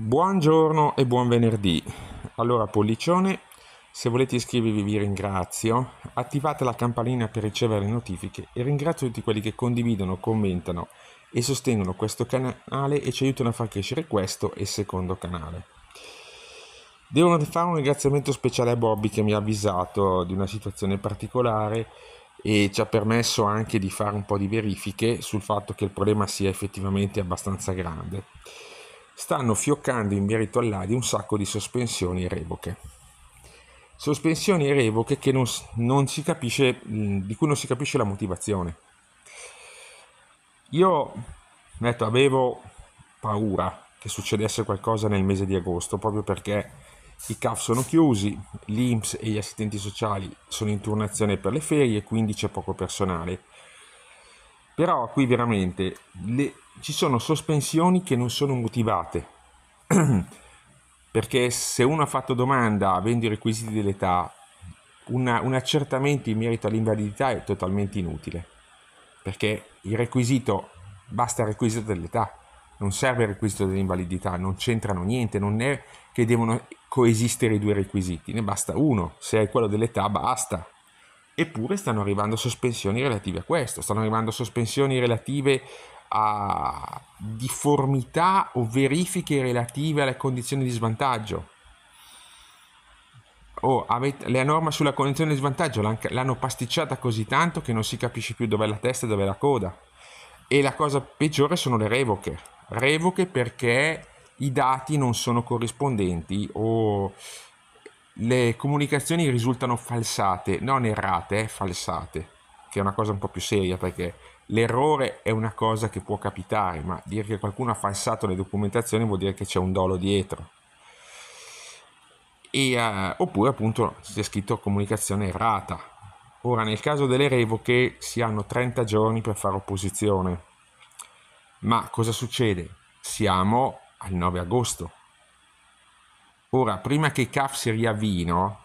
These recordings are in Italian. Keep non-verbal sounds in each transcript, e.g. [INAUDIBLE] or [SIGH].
Buongiorno e buon venerdì. Allora Pollicione, se volete iscrivervi vi ringrazio, attivate la campanella per ricevere le notifiche e ringrazio tutti quelli che condividono, commentano e sostengono questo canale e ci aiutano a far crescere questo e il secondo canale. Devo fare un ringraziamento speciale a Bobby che mi ha avvisato di una situazione particolare e ci ha permesso anche di fare un po' di verifiche sul fatto che il problema sia effettivamente abbastanza grande stanno fioccando in merito all'Adi un sacco di sospensioni e revoche. Sospensioni e revoche non, non capisce, mm, di cui non si capisce la motivazione. Io detto, avevo paura che succedesse qualcosa nel mese di agosto, proprio perché i CAF sono chiusi, l'INPS e gli assistenti sociali sono in turnazione per le ferie, quindi c'è poco personale. Però qui veramente le, ci sono sospensioni che non sono motivate. [CLEARS THROAT] Perché se uno ha fatto domanda avendo i requisiti dell'età, una, un accertamento in merito all'invalidità è totalmente inutile. Perché il requisito, basta il requisito dell'età, non serve il requisito dell'invalidità, non c'entrano niente, non è che devono coesistere i due requisiti, ne basta uno. Se è quello dell'età, basta. Eppure stanno arrivando sospensioni relative a questo, stanno arrivando sospensioni relative a difformità o verifiche relative alle condizioni di svantaggio. Oh, avete, la norma sulla condizione di svantaggio l'hanno pasticciata così tanto che non si capisce più dov'è la testa e dov'è la coda. E la cosa peggiore sono le revoche. Revoche perché i dati non sono corrispondenti o le comunicazioni risultano falsate, non errate, eh, falsate, che è una cosa un po' più seria perché l'errore è una cosa che può capitare, ma dire che qualcuno ha falsato le documentazioni vuol dire che c'è un dolo dietro. E, eh, oppure appunto c'è scritto comunicazione errata. Ora nel caso delle revoche si hanno 30 giorni per fare opposizione, ma cosa succede? Siamo al 9 agosto, Ora, prima che i CAF si riavvino,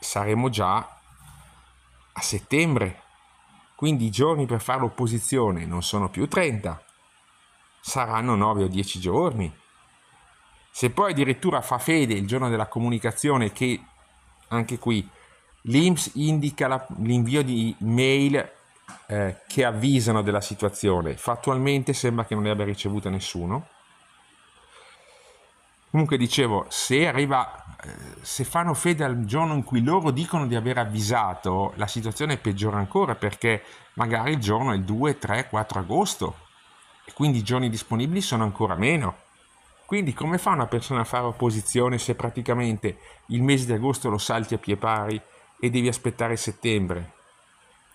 saremo già a settembre, quindi i giorni per fare l'opposizione non sono più 30, saranno 9 o 10 giorni. Se poi addirittura fa fede il giorno della comunicazione che, anche qui, l'IMS indica la, l'invio di mail eh, che avvisano della situazione, fattualmente sembra che non ne abbia ricevuta nessuno, Comunque dicevo, se arriva, eh, se fanno fede al giorno in cui loro dicono di aver avvisato, la situazione è peggiore ancora perché magari il giorno è il 2, 3, 4 agosto e quindi i giorni disponibili sono ancora meno. Quindi come fa una persona a fare opposizione se praticamente il mese di agosto lo salti a pie pari e devi aspettare settembre?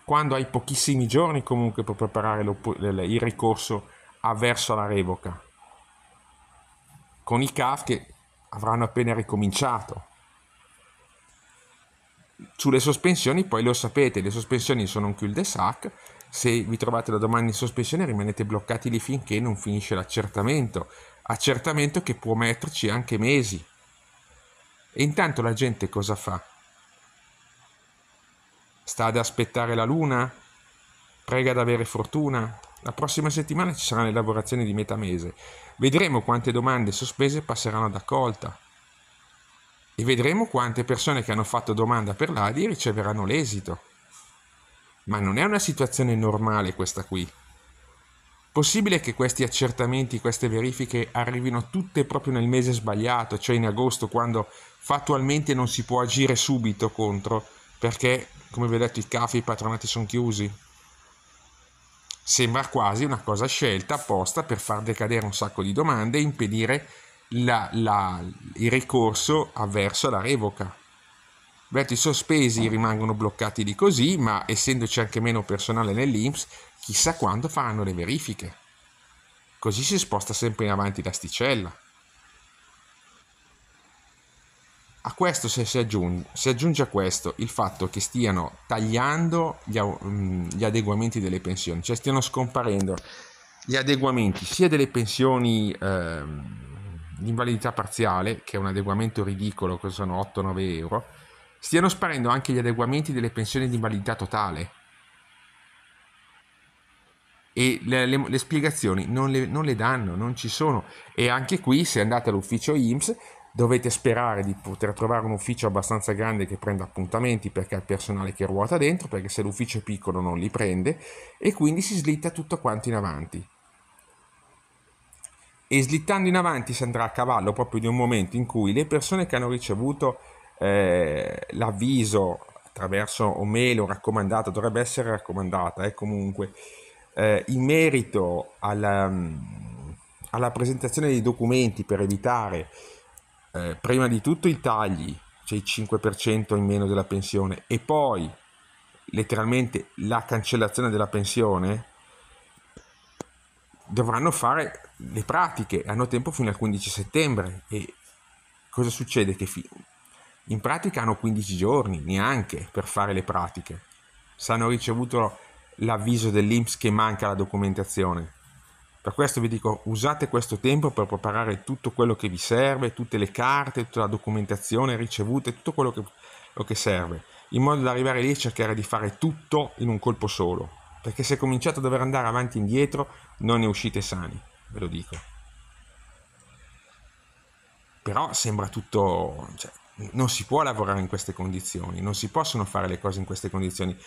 Quando hai pochissimi giorni comunque per preparare il ricorso avverso la revoca con i CAF che avranno appena ricominciato. Sulle sospensioni, poi lo sapete, le sospensioni sono un cul-de-sac, se vi trovate da domani in sospensione rimanete bloccati lì finché non finisce l'accertamento, accertamento che può metterci anche mesi. E intanto la gente cosa fa? Sta ad aspettare la luna? Prega ad avere fortuna? La prossima settimana ci saranno le lavorazioni di metà mese. Vedremo quante domande sospese passeranno ad accolta. E vedremo quante persone che hanno fatto domanda per l'ADI riceveranno l'esito. Ma non è una situazione normale questa qui. Possibile che questi accertamenti, queste verifiche arrivino tutte proprio nel mese sbagliato, cioè in agosto, quando fattualmente non si può agire subito contro, perché, come vi ho detto, i CAF e i patronati sono chiusi? Sembra quasi una cosa scelta apposta per far decadere un sacco di domande e impedire la, la, il ricorso avverso la revoca. I sospesi rimangono bloccati di così, ma essendoci anche meno personale nell'Inps, chissà quando faranno le verifiche. Così si sposta sempre in avanti l'asticella. A questo se si, aggiunge, si aggiunge a questo il fatto che stiano tagliando gli, mm, gli adeguamenti delle pensioni, cioè stiano scomparendo gli adeguamenti sia delle pensioni eh, invalidità parziale, che è un adeguamento ridicolo, che sono 8-9 euro, stiano sparendo anche gli adeguamenti delle pensioni di invalidità totale. E le, le, le spiegazioni non le, non le danno, non ci sono. E anche qui, se andate all'ufficio IMSS, dovete sperare di poter trovare un ufficio abbastanza grande che prenda appuntamenti perché ha il personale che ruota dentro, perché se l'ufficio è piccolo non li prende e quindi si slitta tutto quanto in avanti. E slittando in avanti si andrà a cavallo proprio di un momento in cui le persone che hanno ricevuto eh, l'avviso attraverso o mail o raccomandata, dovrebbe essere raccomandata eh, comunque, eh, in merito alla, mm, alla presentazione dei documenti per evitare eh, prima di tutto i tagli, cioè il 5% in meno della pensione, e poi letteralmente la cancellazione della pensione, dovranno fare le pratiche, hanno tempo fino al 15 settembre e cosa succede? Che fi- in pratica hanno 15 giorni neanche per fare le pratiche, se hanno ricevuto l'avviso dell'Inps che manca la documentazione per questo vi dico, usate questo tempo per preparare tutto quello che vi serve, tutte le carte, tutta la documentazione ricevuta, tutto quello che, che serve, in modo da arrivare lì e cercare di fare tutto in un colpo solo. Perché se cominciate a dover andare avanti e indietro, non ne uscite sani, ve lo dico. Però sembra tutto... Cioè, non si può lavorare in queste condizioni, non si possono fare le cose in queste condizioni.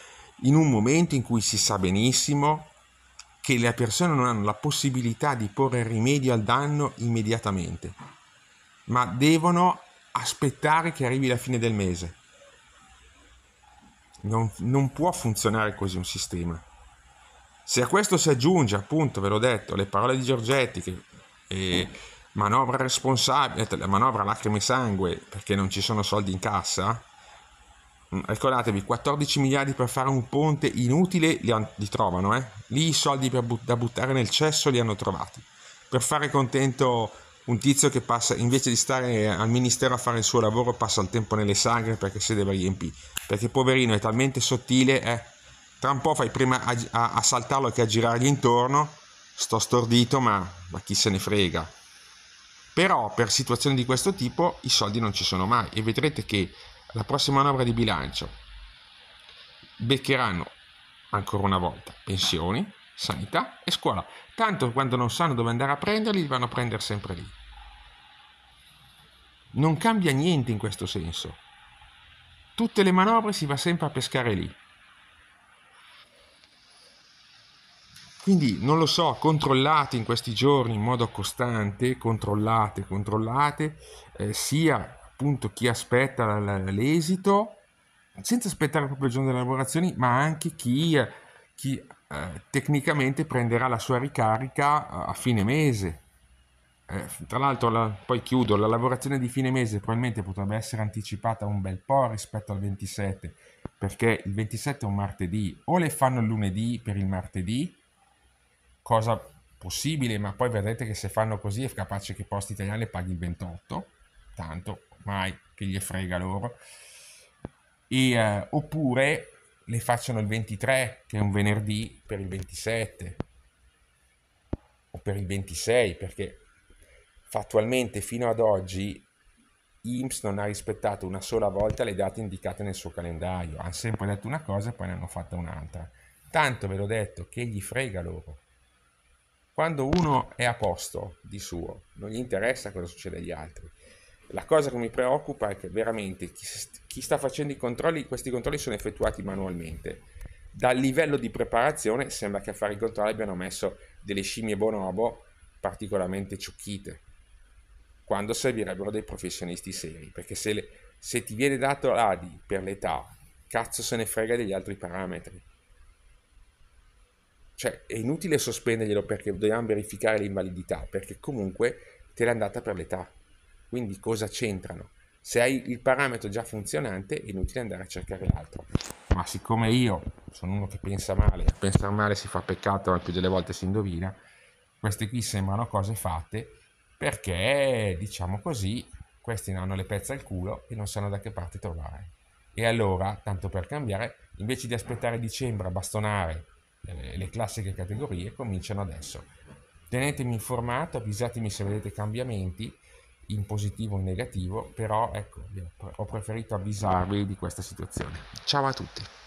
In un momento in cui si sa benissimo che le persone non hanno la possibilità di porre rimedio al danno immediatamente, ma devono aspettare che arrivi la fine del mese. Non, non, può funzionare così un sistema. Se a questo si aggiunge, appunto, ve l'ho detto, le parole di Giorgetti, che eh, manovra responsabile, manovra lacrime e sangue perché non ci sono soldi in cassa, Mm, ricordatevi 14 miliardi per fare un ponte inutile li, han, li trovano eh? lì i soldi but, da buttare nel cesso li hanno trovati per fare contento un tizio che passa invece di stare al ministero a fare il suo lavoro passa il tempo nelle sagre perché si deve riempire perché poverino è talmente sottile eh? tra un po' fai prima a, a, a saltarlo che a girargli intorno sto stordito ma, ma chi se ne frega però per situazioni di questo tipo i soldi non ci sono mai e vedrete che la prossima manovra di bilancio beccheranno ancora una volta pensioni, sanità e scuola. Tanto quando non sanno dove andare a prenderli, li vanno a prendere sempre lì. Non cambia niente in questo senso. Tutte le manovre si va sempre a pescare lì. Quindi non lo so, controllate in questi giorni in modo costante, controllate, controllate, eh, sia appunto chi aspetta l'esito, senza aspettare proprio il giorno delle lavorazioni, ma anche chi, chi eh, tecnicamente prenderà la sua ricarica a fine mese. Eh, tra l'altro, la, poi chiudo, la lavorazione di fine mese probabilmente potrebbe essere anticipata un bel po' rispetto al 27, perché il 27 è un martedì, o le fanno il lunedì per il martedì, cosa possibile, ma poi vedrete che se fanno così è capace che Poste Italiane paghi il 28, tanto mai, che gli frega loro. E, eh, oppure le facciano il 23, che è un venerdì, per il 27 o per il 26, perché fattualmente fino ad oggi IMSS non ha rispettato una sola volta le date indicate nel suo calendario, hanno sempre detto una cosa e poi ne hanno fatta un'altra. Tanto ve l'ho detto che gli frega loro. Quando uno è a posto di suo, non gli interessa cosa succede agli altri. La cosa che mi preoccupa è che veramente chi, chi sta facendo i controlli, questi controlli sono effettuati manualmente. Dal livello di preparazione sembra che a fare i controlli abbiano messo delle scimmie bonobo particolarmente ciucchite, quando servirebbero dei professionisti seri, perché se, le, se ti viene dato l'ADI per l'età, cazzo se ne frega degli altri parametri. Cioè, è inutile sospenderglielo perché dobbiamo verificare l'invalidità, perché comunque te l'è andata per l'età. Quindi cosa c'entrano? Se hai il parametro già funzionante è inutile andare a cercare l'altro. Ma siccome io sono uno che pensa male, pensare male si fa peccato, ma più delle volte si indovina, queste qui sembrano cose fatte perché, diciamo così, questi hanno le pezze al culo e non sanno da che parte trovare. E allora, tanto per cambiare, invece di aspettare dicembre a bastonare eh, le classiche categorie, cominciano adesso. Tenetemi informato, avvisatemi se vedete cambiamenti in positivo o in negativo, però ecco, ho preferito avvisarvi di questa situazione. Ciao a tutti.